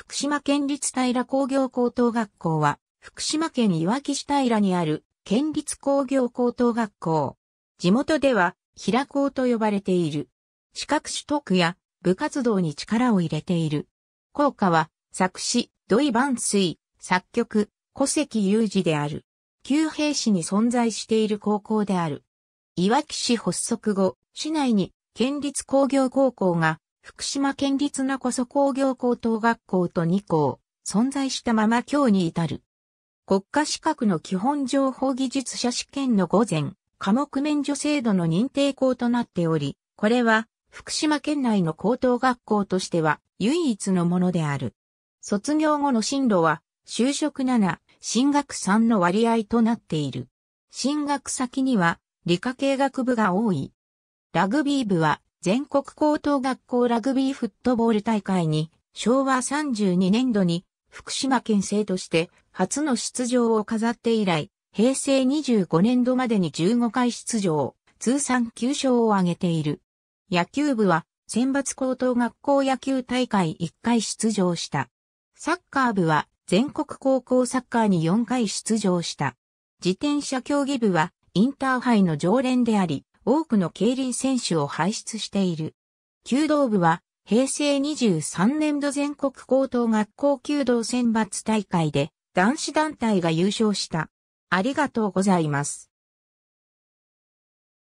福島県立平工業高等学校は、福島県いわき市平にある県立工業高等学校。地元では、平高と呼ばれている。資格取得や部活動に力を入れている。校歌は、作詞、土井万水、作曲、古関有二である。旧兵士に存在している高校である。いわき市発足後、市内に県立工業高校が福島県立名そ工業高等学校と2校、存在したまま今日に至る。国家資格の基本情報技術者試験の午前、科目免除制度の認定校となっており、これは福島県内の高等学校としては唯一のものである。卒業後の進路は就職7、進学3の割合となっている。進学先には理科系学部が多い。ラグビー部は全国高等学校ラグビーフットボール大会に昭和32年度に福島県生として初の出場を飾って以来、平成25年度までに15回出場、通算9勝を挙げている。野球部は選抜高等学校野球大会1回出場した。サッカー部は全国高校サッカーに4回出場した。自転車競技部はインターハイの常連であり、多くの競輪選手を輩出している。弓道部は平成23年度全国高等学校弓道選抜大会で男子団体が優勝した。ありがとうございます。